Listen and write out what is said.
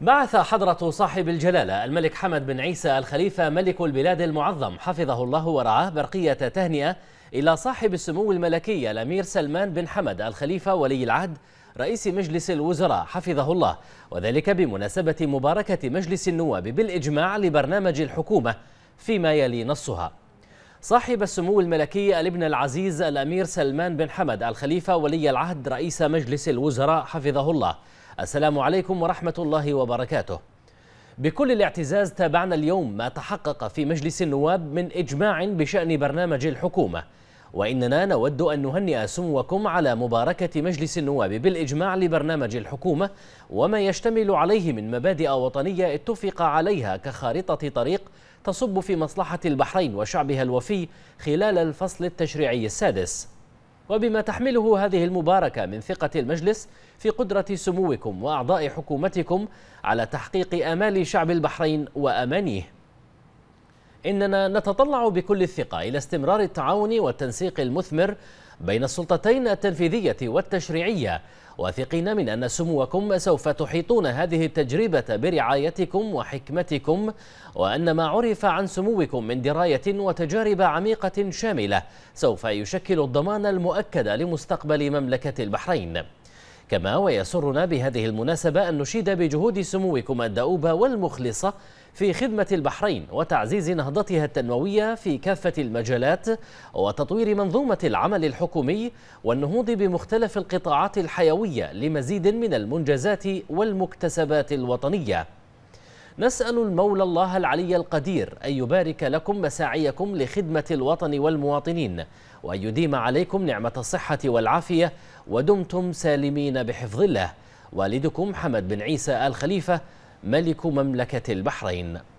بعث حضرة صاحب الجلالة الملك حمد بن عيسى الخليفة ملك البلاد المعظم حفظه الله ورعاه برقية تهنئة إلى صاحب السمو الملكي الأمير سلمان بن حمد الخليفة ولي العهد رئيس مجلس الوزراء حفظه الله وذلك بمناسبة مباركة مجلس النواب بالإجماع لبرنامج الحكومة فيما يلي نصها صاحب السمو الملكي الابن العزيز الأمير سلمان بن حمد الخليفة ولي العهد رئيس مجلس الوزراء حفظه الله السلام عليكم ورحمة الله وبركاته بكل الاعتزاز تابعنا اليوم ما تحقق في مجلس النواب من إجماع بشأن برنامج الحكومة وإننا نود أن نهنئ سموكم على مباركة مجلس النواب بالإجماع لبرنامج الحكومة وما يشتمل عليه من مبادئ وطنية اتفق عليها كخارطة طريق تصب في مصلحة البحرين وشعبها الوفي خلال الفصل التشريعي السادس وبما تحمله هذه المباركة من ثقة المجلس في قدرة سموكم وأعضاء حكومتكم على تحقيق آمال شعب البحرين وأمانيه إننا نتطلع بكل الثقة إلى استمرار التعاون والتنسيق المثمر بين السلطتين التنفيذية والتشريعية واثقين من أن سموكم سوف تحيطون هذه التجربة برعايتكم وحكمتكم وأن ما عرف عن سموكم من دراية وتجارب عميقة شاملة سوف يشكل الضمان المؤكد لمستقبل مملكة البحرين كما ويسرنا بهذه المناسبة أن نشيد بجهود سموكم الدؤوبة والمخلصة في خدمة البحرين وتعزيز نهضتها التنموية في كافة المجالات وتطوير منظومة العمل الحكومي والنهوض بمختلف القطاعات الحيوية لمزيد من المنجزات والمكتسبات الوطنية نسأل المولى الله العلي القدير أن يبارك لكم مساعيكم لخدمة الوطن والمواطنين وأن يديم عليكم نعمة الصحة والعافية ودمتم سالمين بحفظ الله والدكم حمد بن عيسى آل خليفة ملك مملكة البحرين